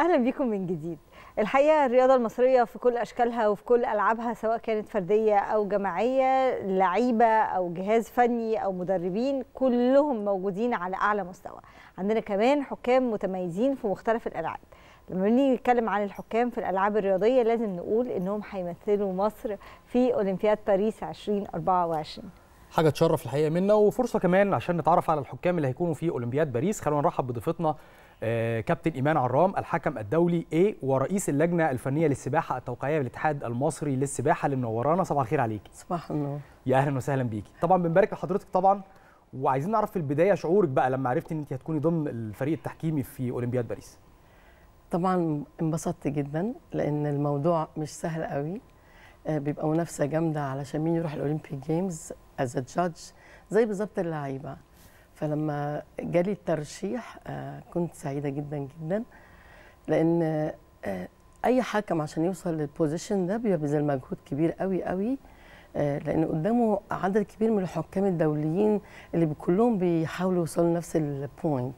اهلا بيكم من جديد الحقيقه الرياضه المصريه في كل اشكالها وفي كل العابها سواء كانت فرديه او جماعيه لعيبه او جهاز فني او مدربين كلهم موجودين على اعلى مستوى عندنا كمان حكام متميزين في مختلف الالعاب لما بنيجي نتكلم عن الحكام في الالعاب الرياضيه لازم نقول انهم هيمثلوا مصر في اولمبياد باريس 2024 حاجه تشرف الحقيقه منا وفرصه كمان عشان نتعرف على الحكام اللي هيكونوا في اولمبياد باريس خلونا نرحب بضيفتنا آه، كابتن ايمان عرام الحكم الدولي ايه ورئيس اللجنه الفنيه للسباحه التوقيعيه بالاتحاد المصري للسباحه اللي منورانا صباح الخير عليكي صباح النور يا اهلا وسهلا بيكي طبعا بنبارك لحضرتك طبعا وعايزين نعرف في البدايه شعورك بقى لما عرفتي ان انت هتكوني ضمن الفريق التحكيمي في اولمبياد باريس طبعا انبسطت جدا لان الموضوع مش سهل قوي آه، بيبقى منافسه جامده علشان مين يروح الاولمبيك جيمز از جادج زي بالظبط اللعيبه فلما جالي الترشيح آه، كنت سعيده جدا جدا لان آه، اي حكم عشان يوصل للبوزيشن ده بيبذل مجهود كبير قوي قوي آه، لان قدامه عدد كبير من الحكام الدوليين اللي كلهم بيحاولوا يوصلوا لنفس البوينت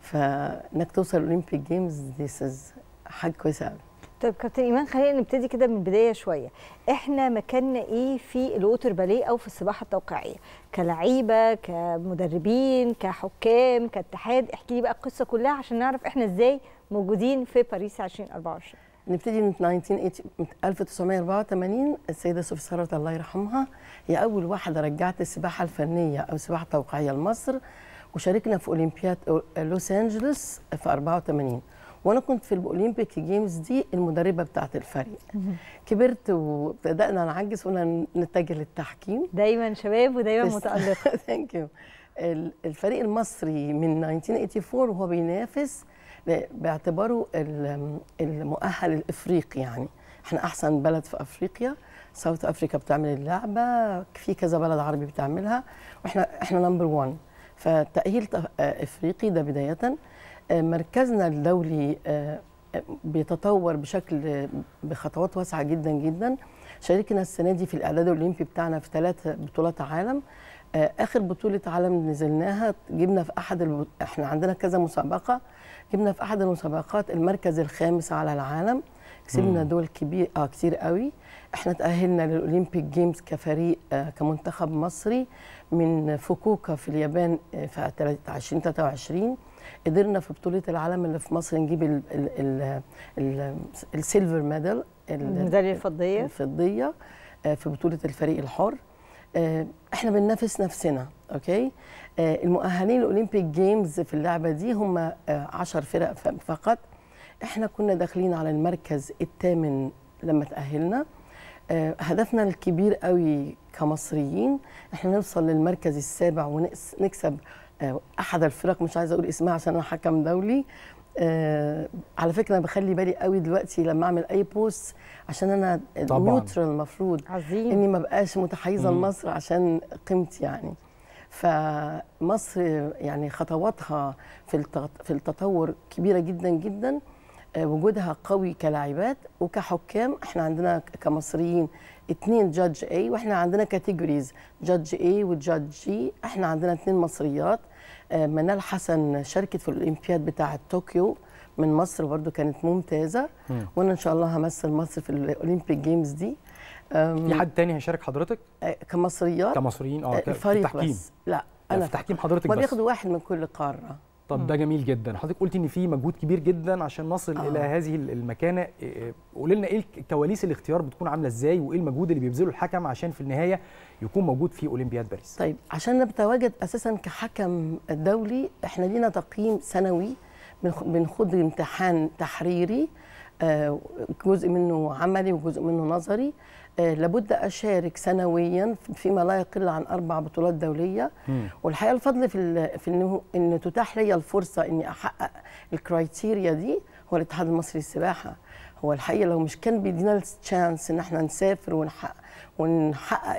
فانك توصل اولمبيك جيمز ذيس حاجه كويسه قوي طيب كابتن ايمان خلينا نبتدي كده من البدايه شويه احنا مكاننا ايه في الوتر باليه او في السباحه التوقيعيه كلعيبه كمدربين كحكام كاتحاد احكي لي بقى القصه كلها عشان نعرف احنا ازاي موجودين في باريس 2024 نبتدي من 1984 السيده سوفي ثروت الله يرحمها هي اول واحده رجعت السباحه الفنيه او السباحه التوقيعيه لمصر وشاركنا في اولمبياد لوس انجلوس في 84 وانا كنت في الاولمبيك جيمز دي المدربه بتاعه الفريق كبرت وابتدانا نعجز قلنا نتجه للتحكيم دايما شباب ودايما متالقه ثانك يو الفريق المصري من 1984 وهو بينافس باعتباره المؤهل الافريقي يعني احنا احسن بلد في افريقيا ساوث افريكا بتعمل اللعبه في كذا بلد عربي بتعملها واحنا احنا نمبر 1 فتاهيل آه، افريقي ده بدايه مركزنا الدولي آه، بيتطور بشكل بخطوات واسعه جدا جدا شاركنا السنه دي في الاعداد الاولمبي بتاعنا في ثلاث بطولات عالم آه، اخر بطوله عالم نزلناها جبنا في احد الب... احنا عندنا كذا مسابقه جبنا في احد المسابقات المركز الخامس على العالم كسبنا دول كبير اه كتير قوي احنا تاهلنا للاولمبيك جيمز كفريق آه كمنتخب مصري من فوكوكا في اليابان آه، في 2023 قدرنا في بطوله العالم اللي في مصر نجيب السيلفر ميدال الميداليه الفضيه الفضيه آه، في بطوله الفريق الحر آه، احنا بننافس نفسنا اوكي آه، المؤهلين الاولمبيك جيمز في اللعبه دي هم 10 فرق فقط احنا كنا داخلين على المركز الثامن لما تاهلنا هدفنا الكبير قوي كمصريين احنا نوصل للمركز السابع ونكسب آه، احد الفرق مش عايزه اقول اسمها عشان انا حكم دولي آه على فكره انا بخلي بالي قوي دلوقتي لما اعمل اي بوست عشان انا نيوترال المفروض اني ما بقاش متحيزه لمصر عشان قيمتي يعني فمصر يعني خطواتها في في التطور كبيره جدا جدا آه، وجودها قوي كلاعبات وكحكام احنا عندنا كمصريين اثنين جادج اي واحنا عندنا كاتيجوريز جادج اي وجادج جي احنا عندنا اثنين مصريات آه، منال حسن شاركت في الاولمبياد بتاعه طوكيو من مصر برضو كانت ممتازه وانا ان شاء الله همثل مصر في الاولمبيك جيمز دي في حد تاني هيشارك حضرتك آه، كمصريات كمصريين اه, آه، فريق بس لا يعني انا في تحكيم حضرتك بس بياخدوا واحد من كل قاره طب ده جميل جدا حضرتك قلت ان في مجهود كبير جدا عشان نصل آه. الى هذه المكانه آه، آه، قولي لنا ايه كواليس الاختيار بتكون عامله ازاي وايه المجهود اللي بيبذله الحكم عشان في النهايه يكون موجود في اولمبياد باريس طيب عشان نتواجد اساسا كحكم دولي احنا لينا تقييم سنوي بنخوض امتحان تحريري آه، جزء منه عملي وجزء منه نظري آه، لابد اشارك سنويا فيما لا يقل عن اربع بطولات دوليه والحقيقه الفضل في في انه ان تتاح لي الفرصه اني احقق الكرايتيريا دي هو الاتحاد المصري للسباحه هو الحقيقه لو مش كان بيدينا التشانس ان احنا نسافر ونحقق ونحقق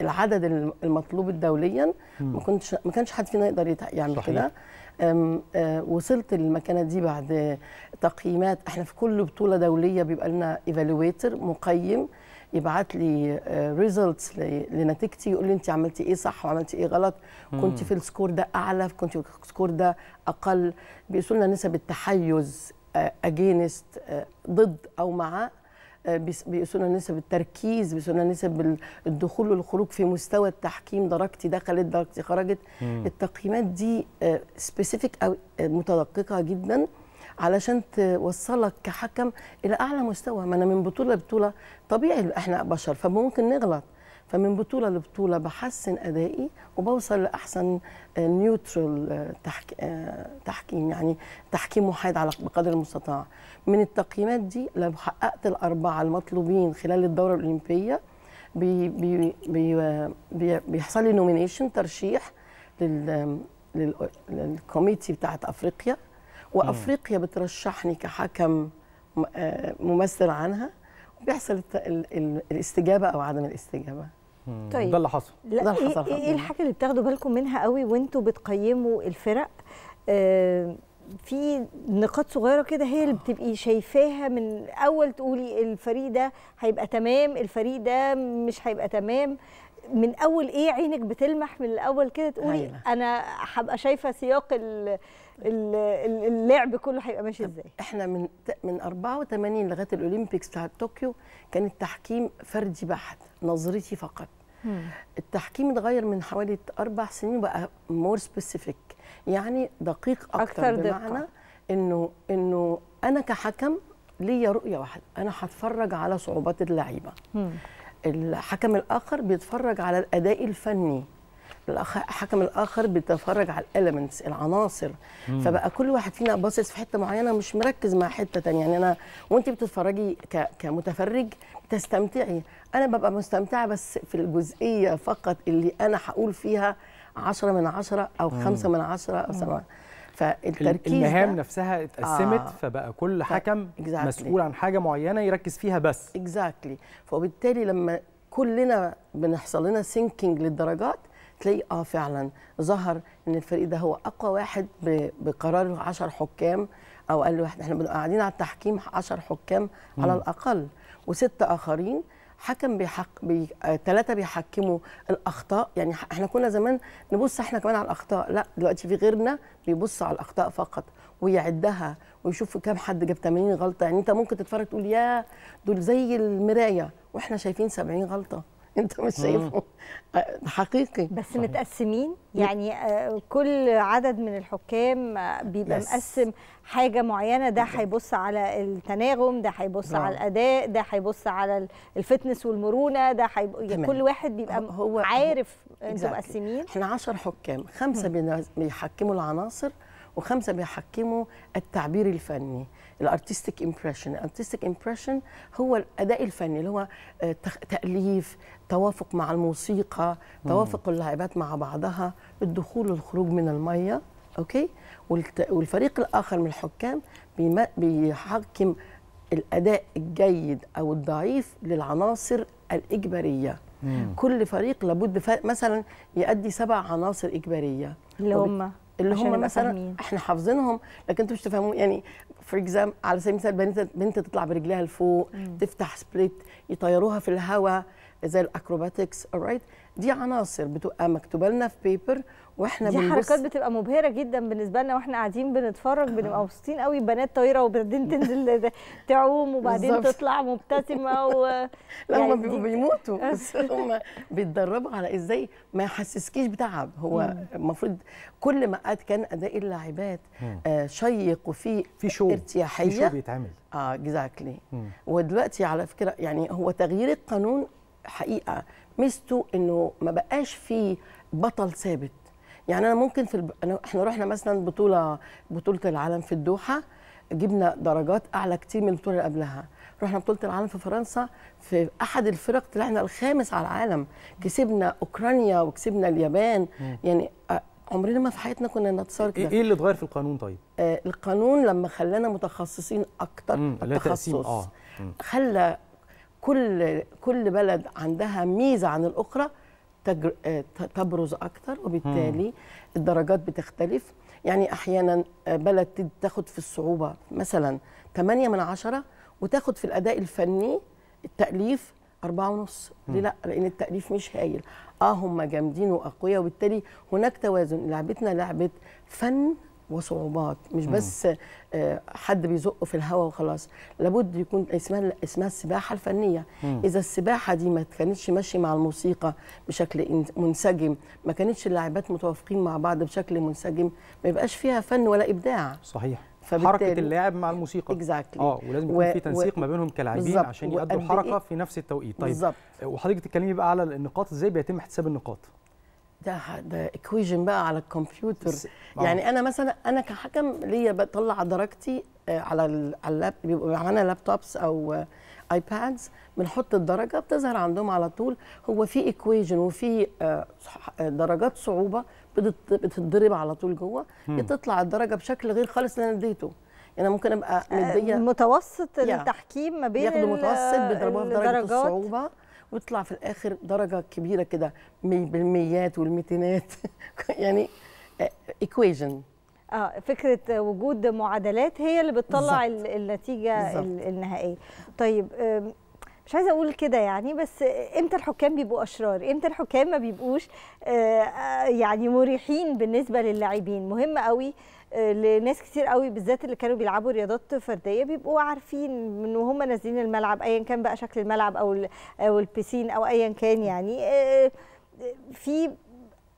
العدد المطلوب دوليا ما كنتش ما كانش حد فينا يقدر يعمل كده آه، وصلت للمكانه دي بعد تقييمات احنا في كل بطوله دوليه بيبقى لنا ايفالويتر مقيم يبعت لي ريزلتس آه، لنتيجتي يقول لي انت عملتي ايه صح وعملتي ايه غلط كنت في السكور ده اعلى كنت في السكور ده اقل بيقيسوا لنا نسب التحيز اجينست آه، آه، ضد او مع بيقيسوا لنا نسب التركيز بيقيسوا لنا نسب الدخول والخروج في مستوى التحكيم درجتي دخلت درجتي خرجت التقييمات دي سبيسيفيك او متدققه جدا علشان توصلك كحكم الى اعلى مستوى ما انا من بطوله لبطوله طبيعي احنا بشر فممكن نغلط فمن بطوله لبطوله بحسن ادائي وبوصل لاحسن نيوترال آه، آه، آه، تحكيم يعني تحكيم محايد على بقدر المستطاع من التقييمات دي لو حققت الاربعه المطلوبين خلال الدوره الاولمبيه بي... بي... بي... بيحصل لي نومينيشن ترشيح لل... للكوميتي بتاعت افريقيا وافريقيا بترشحني كحكم آه، ممثل عنها وبيحصل الاستجابه او عدم الاستجابه طيب ده اللي حصل ده اللي إيه، حصل ايه, إيه الحاجه اللي بتاخدوا بالكم منها قوي وانتوا بتقيموا الفرق آه، في نقاط صغيره كده هي اللي بتبقي شايفاها من اول تقولي الفريق ده هيبقى تمام الفريق ده مش هيبقى تمام من اول ايه عينك بتلمح من الاول كده تقولي أيوة. انا هبقى شايفه سياق اللعب كله هيبقى ماشي ازاي احنا من من 84 لغايه الاولمبيكس بتاعت طوكيو كان التحكيم فردي بحت نظرتي فقط مم. التحكيم اتغير من حوالي اربع سنين بقى مور سبيسيفيك يعني دقيق اكتر, أكتر بمعنى دقة. انه انه انا كحكم ليا رؤيه واحده انا هتفرج على صعوبات اللعيبه الحكم الاخر بيتفرج على الاداء الفني الحكم الاخر بيتفرج على الاليمنتس العناصر مم. فبقى كل واحد فينا باصص في حته معينه مش مركز مع حته تانية يعني انا وانت بتتفرجي كمتفرج تستمتعي انا ببقى مستمتعه بس في الجزئيه فقط اللي انا هقول فيها 10 من 10 او 5 من 10 او 7 فالتركيز المهام نفسها اتقسمت آه. فبقى كل حكم exactly. مسؤول عن حاجه معينه يركز فيها بس اكزاكتلي exactly. فبالتالي لما كلنا بنحصل لنا سينكينج للدرجات تلاقي اه فعلا ظهر ان الفريق ده هو اقوى واحد بقرار 10 حكام او اقل واحد احنا بنبقى قاعدين على التحكيم 10 حكام على الاقل وسته اخرين حكم بيحق بي... ثلاثه بيحكموا الاخطاء يعني احنا كنا زمان نبص احنا كمان على الاخطاء لا دلوقتي في غيرنا بيبص على الاخطاء فقط ويعدها ويشوف كم حد جاب 80 غلطه يعني انت ممكن تتفرج تقول يا دول زي المرايه واحنا شايفين 70 غلطه انت مش شايفه آه، حقيقي بس صحيح. متقسمين يعني آه، كل عدد من الحكام آه، بيبقى مقسم حاجه معينه ده هيبص على التناغم ده هيبص على نعم. الاداء ده هيبص على الفتنس والمرونه ده حيب... يعني كل واحد بيبقى هو عارف انتوا مقسمين احنا 10 حكام خمسه بيحكموا العناصر وخمسه بيحكموا التعبير الفني الارتستيك امبريشن الارتستيك امبريشن هو الاداء الفني اللي هو آه، تاليف توافق مع الموسيقى توافق اللاعبات مع بعضها الدخول والخروج من الميه اوكي والفريق الاخر من الحكام بيحكم الاداء الجيد او الضعيف للعناصر الاجباريه مم. كل فريق لابد مثلا يؤدي سبع عناصر اجباريه اللي هم اللي هم مثلا احنا حافظينهم لكن انتوا مش تفهموا يعني فور اكزامبل على سبيل المثال بنت بنت تطلع برجليها لفوق تفتح سبليت يطيروها في الهواء زي الاكروباتكس alright دي عناصر بتبقى مكتوبه لنا في بيبر واحنا دي بنبص حركات بتبقى مبهره جدا بالنسبه لنا واحنا قاعدين بنتفرج بنبقى آه. مبسوطين قوي بنات طايره وبعدين تنزل تعوم وبعدين بالزبط. تطلع مبتسمه و لا هم يعني بيبقوا بيموتوا آه. بس هم بيتدربوا على ازاي ما يحسسكيش بتعب هو المفروض كل ما قد كان اداء اللاعبات آه شيق وفي في شو ارتياحيه في شو بيتعمل اه اكزاكتلي ودلوقتي على فكره يعني هو تغيير القانون حقيقه ميزته انه ما بقاش في بطل ثابت يعني انا ممكن في الب... أنا... احنا رحنا مثلا بطوله بطوله العالم في الدوحه جبنا درجات اعلى كتير من البطوله اللي قبلها رحنا بطوله العالم في فرنسا في احد الفرق طلعنا الخامس على العالم كسبنا اوكرانيا وكسبنا اليابان مم. يعني آه، عمرنا ما في حياتنا كنا نتصور إيه، كده ايه اللي اتغير في القانون طيب آه القانون لما خلانا متخصصين اكتر التخصص آه. خلى كل كل بلد عندها ميزه عن الاخرى تجر... آه، تبرز اكتر وبالتالي مم. الدرجات بتختلف يعني احيانا آه، بلد تاخد في الصعوبه مثلا 8 من 10 وتاخد في الاداء الفني التاليف أربعة ونص ليه لا لأن التأليف مش هايل اه هم جامدين وأقوياء وبالتالي هناك توازن لعبتنا لعبة فن وصعوبات مش بس آه، حد بيزقه في الهواء وخلاص لابد يكون اسمها اسمها السباحه الفنيه اذا السباحه دي ما كانتش ماشيه مع الموسيقى بشكل منسجم ما كانتش اللاعبات متوافقين مع بعض بشكل منسجم ما يبقاش فيها فن ولا ابداع صحيح حركه اللاعب مع الموسيقى exactly. اه ولازم يكون و... في تنسيق و... ما بينهم كلاعبين عشان يقدروا حركه إيه؟ في نفس التوقيت طيب بالزبط. وحضرتك تتكلمي بقى على النقاط ازاي بيتم احتساب النقاط ده ده اكويجن بقى على الكمبيوتر يعني انا مثلا انا كحكم ليا بطلع درجتي آه، على اللاب بيبقى معانا لابتوبس او ايبادز بنحط الدرجه بتظهر عندهم على طول هو في اكويجن وفي آه، آه، درجات صعوبه بتتضرب على طول جوه بتطلع الدرجه بشكل غير خالص اللي انا اديته يعني ممكن ابقى مديه متوسط التحكيم ما بين ياخدوا متوسط بيضربوها في درجه الصعوبه ويطلع في الاخر درجه كبيره كده بالميات والميتينات يعني ايكويجن آه،, اه فكره وجود معادلات هي اللي بتطلع بالزبط. النتيجه بالزبط. النهائيه طيب مش عايزه اقول كده يعني بس امتى الحكام بيبقوا اشرار امتى الحكام ما بيبقوش آه، آه، يعني مريحين بالنسبه للاعبين مهم قوي لناس كتير قوي بالذات اللي كانوا بيلعبوا رياضات فرديه بيبقوا عارفين من وهم نازلين الملعب ايا كان بقى شكل الملعب او او البسين او ايا كان يعني آه، آه، في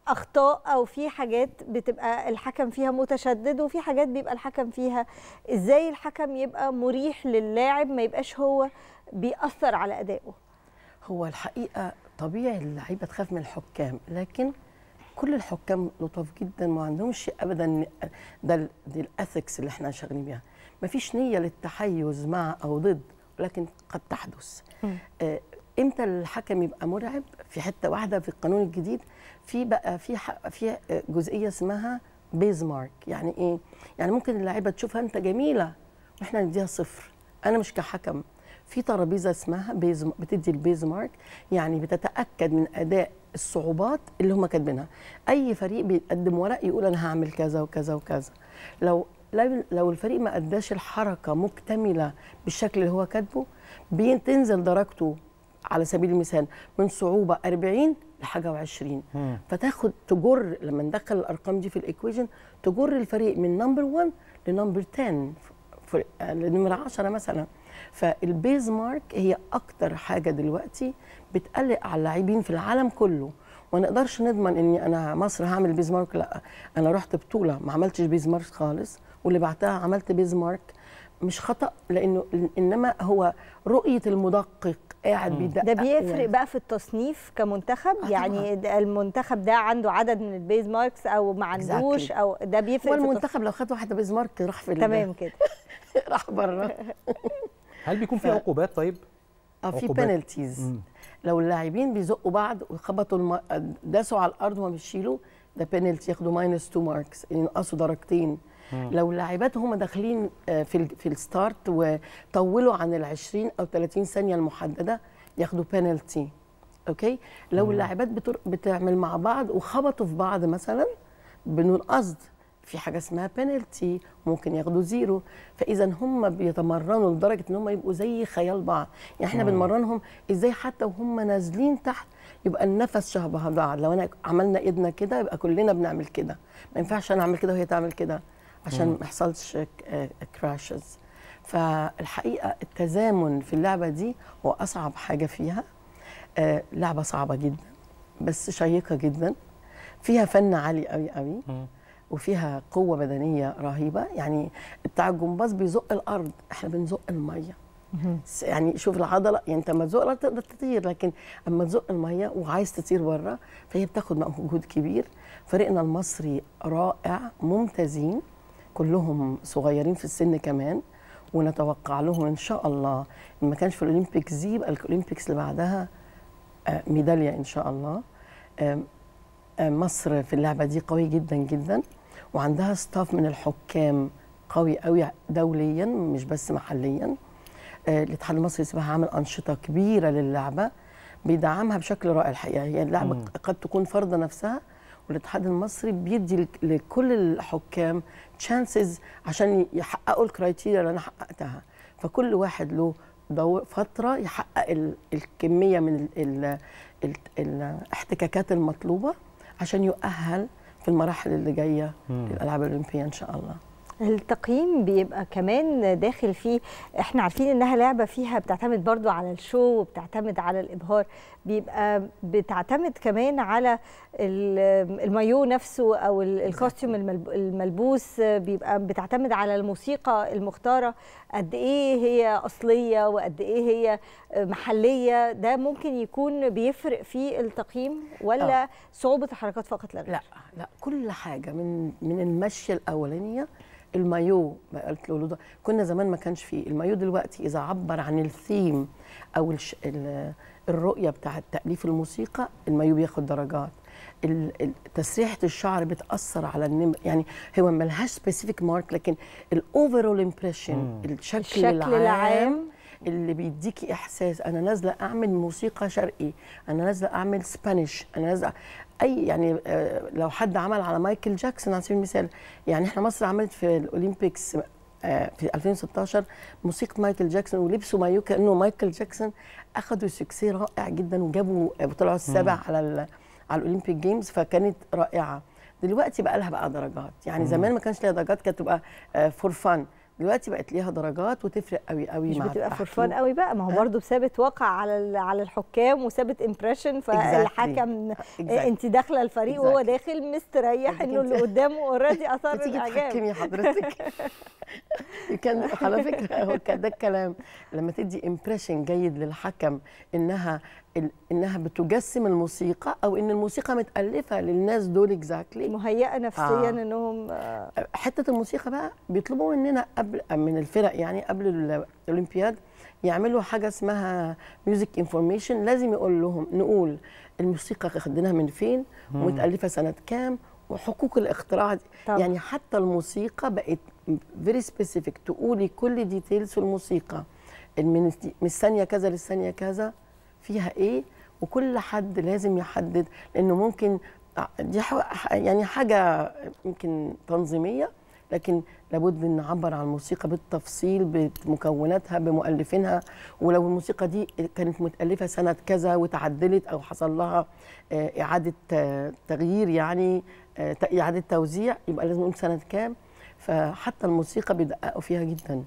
اخطاء او في حاجات بتبقى الحكم فيها متشدد وفي حاجات بيبقى الحكم فيها ازاي الحكم يبقى مريح للاعب ما يبقاش هو بيأثر على ادائه هو الحقيقه طبيعي اللعيبه تخاف من الحكام لكن كل الحكام لطاف جدا ما عندهمش ابدا ده دي الاثكس اللي احنا شغالين بيها ما فيش نيه للتحيز مع او ضد ولكن قد تحدث آه امتى الحكم يبقى مرعب في حته واحده في القانون الجديد في بقى في في جزئيه اسمها بيز مارك يعني ايه يعني ممكن اللعيبه تشوفها انت جميله واحنا نديها صفر انا مش كحكم في ترابيزه اسمها بيز بتدي البيز مارك يعني بتتاكد من اداء الصعوبات اللي هم كاتبينها اي فريق بيقدم ورق يقول انا هعمل كذا وكذا وكذا لو لو الفريق ما اداش الحركه مكتمله بالشكل اللي هو كاتبه بتنزل درجته على سبيل المثال من صعوبه 40 لحاجه و20 فتاخد تجر لما ندخل الارقام دي في الايكويجن تجر الفريق من نمبر 1 لنمبر 10 لنمره 10 مثلا فالبيز مارك هي اكتر حاجه دلوقتي بتقلق على اللاعبين في العالم كله ما نقدرش نضمن اني انا مصر هعمل بيز مارك لا انا رحت بطوله ما عملتش بيز مارك خالص واللي بعتها عملت بيز مارك مش خطا لانه انما هو رؤيه المدقق قاعد بيدقق ده بيفرق يعني. بقى في التصنيف كمنتخب آه يعني ده المنتخب ده عنده عدد من البيز ماركس او ما عندوش او ده بيفرق هو المنتخب لو خد واحده بيز مارك راح في تمام كده راح بره هل بيكون في ف... عقوبات طيب؟ اه في بينالتيز لو اللاعبين بيزقوا بعض وخبطوا الم... داسوا على الارض وما بيشيلوا ده بينالتي ياخدوا ماينس 2 ماركس ينقصوا درجتين مم. لو اللاعبات هم داخلين آه، في ال... في الستارت وطولوا عن ال 20 او 30 ثانيه المحدده ياخدوا بينالتي اوكي لو اللاعبات بتر... بتعمل مع بعض وخبطوا في بعض مثلا بدون قصد في حاجه اسمها بينالتي ممكن ياخدوا زيرو فاذا هم بيتمرنوا لدرجه ان هم يبقوا زي خيال بعض يعني احنا بنمرنهم ازاي حتى وهم نازلين تحت يبقى النفس شبه بعض لو انا عملنا ايدنا كده يبقى كلنا بنعمل كده ما ينفعش انا اعمل كده وهي تعمل كده عشان ما يحصلش كراشز آه، فالحقيقه التزامن في اللعبه دي هو اصعب حاجه فيها آه لعبه صعبه جدا بس شيقه جدا فيها فن عالي قوي قوي وفيها قوه بدنيه رهيبه يعني بتاع الجمباز بيزق الارض احنا بنزق الميه يعني شوف العضله يعني انت لما تزق الارض تقدر تطير لكن اما تزق الميه وعايز تطير بره فهي بتاخد مجهود كبير فريقنا المصري رائع ممتازين كلهم صغيرين في السن كمان ونتوقع لهم ان شاء الله ان ما كانش في الأولمبيك دي يبقى الاولمبيكس اللي بعدها آه، ميداليه ان شاء الله مصر في اللعبه دي قوي جدا جدا وعندها ستاف من الحكام قوي قوي دوليا مش بس محليا آه، الاتحاد المصري للسباحه عامل انشطه كبيره للعبه بيدعمها بشكل رائع الحقيقه هي يعني اللعبه مم. قد تكون فرضة نفسها والاتحاد المصري بيدي لكل الحكام تشانسز عشان يحققوا الكرايتيريا اللي انا حققتها فكل واحد له دور فتره يحقق الكميه من ال ال ال الاحتكاكات المطلوبه عشان يؤهل في المراحل اللي جايه للالعاب الاولمبيه ان شاء الله التقييم بيبقى كمان داخل فيه احنا عارفين انها لعبه فيها بتعتمد برضو على الشو وبتعتمد على الابهار بيبقى بتعتمد كمان على المايو نفسه او الكوستيوم الملبوس بيبقى بتعتمد على الموسيقى المختاره قد ايه هي اصليه وقد ايه هي محليه ده ممكن يكون بيفرق في التقييم ولا أوه. صعوبه الحركات فقط لا لا لا كل حاجه من من المشيه الاولانيه المايو ما قلت له ده كنا زمان ما كانش فيه المايو دلوقتي اذا عبر عن الثيم او الش... الرؤيه بتاعه تاليف الموسيقى المايو بياخد درجات تسريحه الشعر بتاثر على النم يعني هو ملهاش سبيسيفيك مارك لكن الاوفرول امبريشن الشكل, الشكل العام, العام اللي بيديكي احساس انا نازله اعمل موسيقى شرقي انا نازله اعمل سبانيش انا نازله اي يعني آه، لو حد عمل على مايكل جاكسون على سبيل المثال يعني احنا مصر عملت في الاولمبيكس آه، في 2016 موسيقى مايكل جاكسون ولبسوا مايو كانه مايكل جاكسون اخذوا سكسي رائع جدا وجابوا وطلعوا آه، السابع على على الاولمبيك جيمز فكانت رائعه دلوقتي بقى لها بقى درجات يعني زمان ما كانش لها درجات كانت تبقى فور فان دلوقتي بقت ليها درجات وتفرق قوي قوي مش مع بتبقى فرفان قوي بقى ما هو أه. برضه سابت واقع على على الحكام وسابت امبريشن فالحكم exactly. انت داخله الفريق exactly. وهو داخل مستريح انه اللي قدامه اوريدي اثار الاعجاب تيجي تحكمي حضرتك كان على فكره هو ده الكلام لما تدي امبريشن جيد للحكم انها انها بتجسم الموسيقى او ان الموسيقى متالفه للناس دول اكزاكتلي مهيئه نفسيا آه. انهم آه. حته الموسيقى بقى بيطلبوا مننا قبل من الفرق يعني قبل الاولمبياد يعملوا حاجه اسمها ميوزك انفورميشن لازم يقول لهم نقول الموسيقى خدناها من فين ومتالفه سنه كام وحقوق الاختراع دي. يعني حتى الموسيقى بقت فيري سبيسيفيك تقولي كل ديتيلز في الموسيقى من الثانيه كذا للثانيه كذا فيها ايه وكل حد لازم يحدد لانه ممكن آه، دي يعني حاجه يمكن تنظيميه لكن لابد ان نعبر عن الموسيقى بالتفصيل بمكوناتها بمؤلفينها ولو الموسيقى دي كانت متالفه سنه كذا وتعدلت او حصل لها آه، اعاده آه، تغيير يعني اعاده توزيع يبقى لازم نقول سنه كام فحتى الموسيقى بيدققوا فيها جدا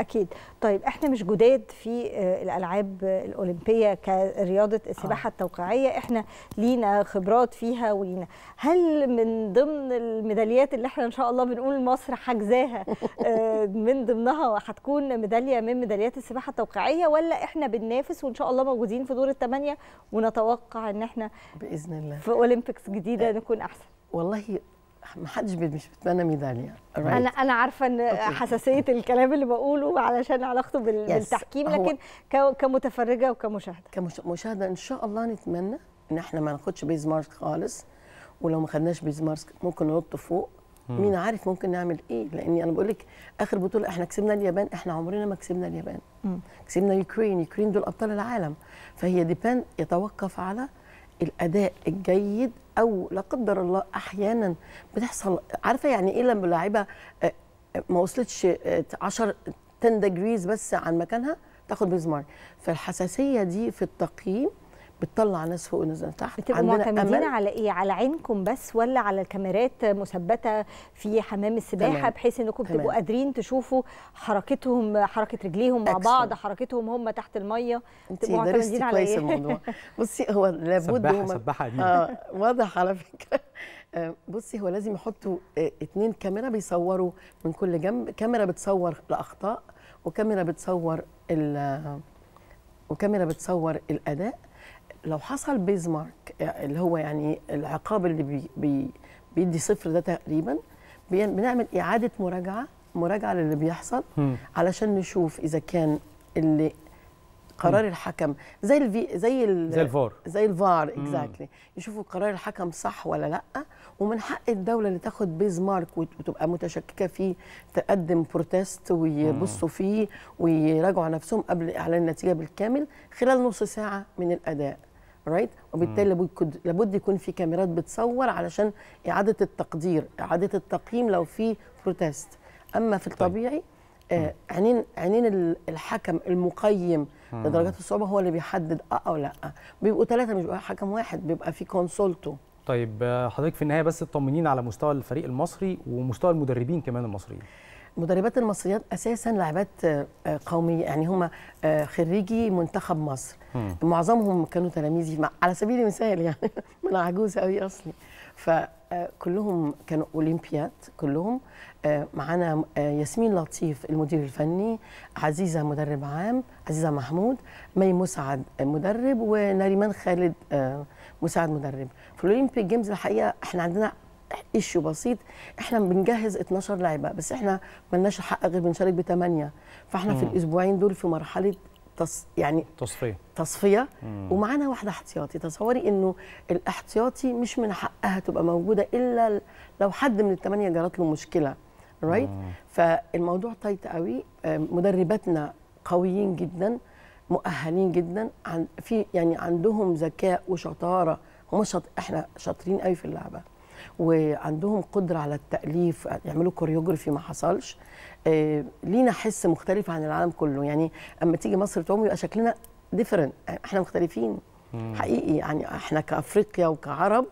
اكيد طيب احنا مش جداد في آه، الالعاب الاولمبيه كرياضه السباحه آه. التوقيعيه احنا لينا خبرات فيها ولينا هل من ضمن الميداليات اللي احنا ان شاء الله بنقول مصر حجزاها آه، من ضمنها هتكون ميداليه من ميداليات السباحه التوقيعيه ولا احنا بننافس وان شاء الله موجودين في دور الثمانيه ونتوقع ان احنا باذن الله في اولمبيكس جديده آه. نكون احسن والله ما حدش مش بيتمنى ميداليه right. انا انا عارفه ان okay. حساسيه الكلام اللي بقوله علشان علاقته بال... yes. بالتحكيم لكن هو... كمتفرجه وكمشاهده كمشاهده ان شاء الله نتمنى ان احنا ما ناخدش بيز مارك خالص ولو ما خدناش بيز مارك ممكن ننط فوق مم. مين عارف ممكن نعمل ايه لاني انا بقول لك اخر بطوله احنا كسبنا اليابان احنا عمرنا ما كسبنا اليابان مم. كسبنا يوكرين يوكرين دول ابطال العالم فهي ديبان يتوقف على الاداء الجيد او لا قدر الله احيانا بتحصل عارفه يعني ايه لما اللاعيبه آه، آه، ما وصلتش 10 10 دجريز بس عن مكانها تاخد بيزمار فالحساسيه دي في التقييم بتطلع ناس فوق وناس تحت بتبقوا معتمدين على ايه على عينكم بس ولا على الكاميرات مثبته في حمام السباحه تمام. بحيث انكم تبقوا قادرين تشوفوا حركتهم حركه رجليهم مع بعض حركتهم هم تحت الميه بتبقوا معتمدين على كويس إيه؟ الموضوع بصي هو لابد سباحه سباحه اه واضح على فكره آه، بصي هو لازم يحطوا آه، اتنين كاميرا بيصوروا من كل جنب كاميرا بتصور الاخطاء وكاميرا بتصور ال وكاميرا بتصور الاداء لو حصل بيزمارك اللي هو يعني العقاب اللي بي بي بيدي صفر ده تقريبا بنعمل اعاده مراجعه مراجعه للي بيحصل م. علشان نشوف اذا كان اللي قرار الحكم زي الفي زي ال زي الفار زي الفار اكزاكتلي يشوفوا قرار الحكم صح ولا لا ومن حق الدوله اللي تاخد بيز مارك وتبقى متشككه فيه تقدم بروتست ويبصوا فيه ويراجعوا نفسهم قبل اعلان النتيجه بالكامل خلال نص ساعه من الاداء right? وبالتالي لابد لابد يكون في كاميرات بتصور علشان اعاده التقدير اعاده التقييم لو في بروتست اما في طيب. الطبيعي آه، عينين عينين الحكم المقيم لدرجات الصعوبه هو اللي بيحدد اه او لا بيبقوا ثلاثه مش بيبقى حكم واحد بيبقى في كونسولتو طيب آه، حضرتك في النهايه بس تطمنين على مستوى الفريق المصري ومستوى المدربين كمان المصريين مدربات المصريات اساسا لاعبات آه، آه، قوميه يعني هم آه، خريجي منتخب مصر م. معظمهم كانوا تلاميذي على سبيل المثال يعني من عجوز قوي اصلي فكلهم كانوا اولمبيات كلهم معانا ياسمين لطيف المدير الفني عزيزه مدرب عام عزيزه محمود مي مسعد مدرب ونريمان خالد مساعد مدرب في الاولمبيك جيمز الحقيقه احنا عندنا ايشو بسيط احنا بنجهز 12 لعبه بس احنا ما لناش حق غير بنشارك بثمانيه فاحنا مم. في الاسبوعين دول في مرحله تص... يعني تصفيه تصفيه ومعانا واحده احتياطي تصوري انه الاحتياطي مش من حقها تبقى موجوده الا لو حد من الثمانيه جرت له مشكله رايت right? فالموضوع تايت قوي مدرباتنا قويين جدا مؤهلين جدا عن في يعني عندهم ذكاء وشطاره هم شط... احنا شاطرين قوي في اللعبه وعندهم قدره على التاليف يعملوا كوريوجرافي ما حصلش آه، لينا حس مختلف عن العالم كله يعني اما تيجي مصر تعوم يبقى شكلنا ديفرنت آه، احنا مختلفين حقيقي يعني احنا كافريقيا وكعرب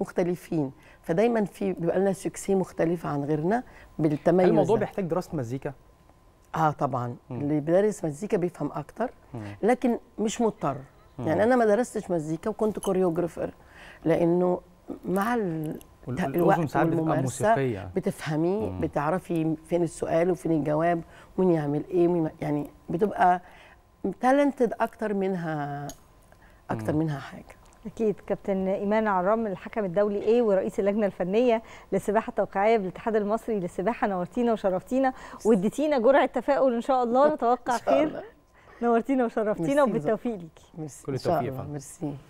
مختلفين فدايما في بيبقى لنا سكسي مختلفه عن غيرنا بالتميز الموضوع بيحتاج دراسه مزيكا اه طبعا مم. اللي بيدرس مزيكا بيفهم اكتر مم. لكن مش مضطر يعني مم. يعني انا ما درستش مزيكا وكنت كوريوجرافر لانه مع ال... الاذن ساعات بتبقى موسيقيه بتعرفي فين السؤال وفين الجواب ومين يعمل ايه مين يعني بتبقى تالنتد اكتر منها اكتر مم. منها حاجه اكيد كابتن ايمان عرام الحكم الدولي ايه ورئيس اللجنه الفنيه للسباحه التوقيعيه بالاتحاد المصري للسباحه نورتينا وشرفتينا واديتينا جرعه تفاؤل ان شاء الله نتوقع خير نورتينا وشرفتينا وبالتوفيق ليكي كل التوفيق ميرسي